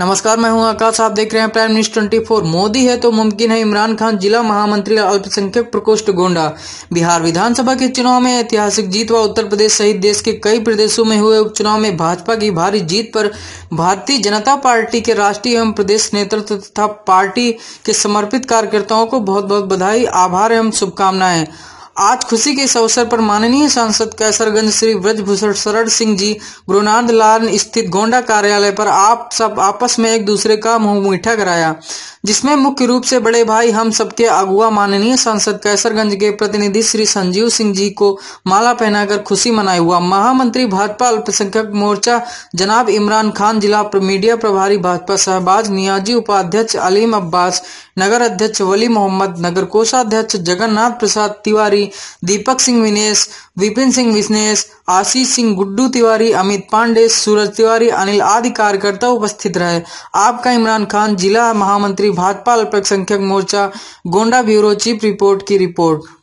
नमस्कार मैं हूं आकाश आप देख रहे हैं प्राइम न्यूज फोर मोदी है तो मुमकिन है इमरान खान जिला महामंत्री अल्पसंख्यक प्रकोष्ठ गोंडा बिहार विधानसभा के चुनाव में ऐतिहासिक जीत व उत्तर प्रदेश सहित देश के कई प्रदेशों में हुए उपचुनाव में भाजपा की भारी जीत पर भारतीय जनता पार्टी के राष्ट्रीय एवं प्रदेश नेतृत्व तथा पार्टी के समर्पित कार्यकर्ताओं को बहुत बहुत बधाई आभार एवं शुभकामनाएं आज खुशी के इस अवसर पर माननीय सांसद कैसरगंज श्री ब्रजभूषण शरण सिंह जी गुरुनाद लाल स्थित गोंडा कार्यालय पर आप सब आपस में एक दूसरे का मुंह मीठा कराया जिसमें मुख्य रूप से बड़े भाई हम सबके अगुआ माननीय सांसद कैसरगंज के प्रतिनिधि श्री संजीव सिंह जी को माला पहनाकर खुशी मनाई हुआ महामंत्री भाजपा अल्पसंख्यक मोर्चा जनाब इमरान खान जिला मीडिया प्रभारी भाजपा शहबाज नियाजी उपाध्यक्ष अलीम अब्बास नगर अध्यक्ष वली मोहम्मद नगर कोषाध्यक्ष जगन्नाथ प्रसाद तिवारी तिवारी दीपक सिंह विनेश विपिन सिंह विश्नेश आशीष सिंह गुड्डू तिवारी अमित पांडे सूरज तिवारी अनिल आदि कार्यकर्ता उपस्थित रहे आपका इमरान खान जिला महामंत्री भाजपा अल्पसंख्यक मोर्चा गोंडा ब्यूरो चीफ रिपोर्ट की रिपोर्ट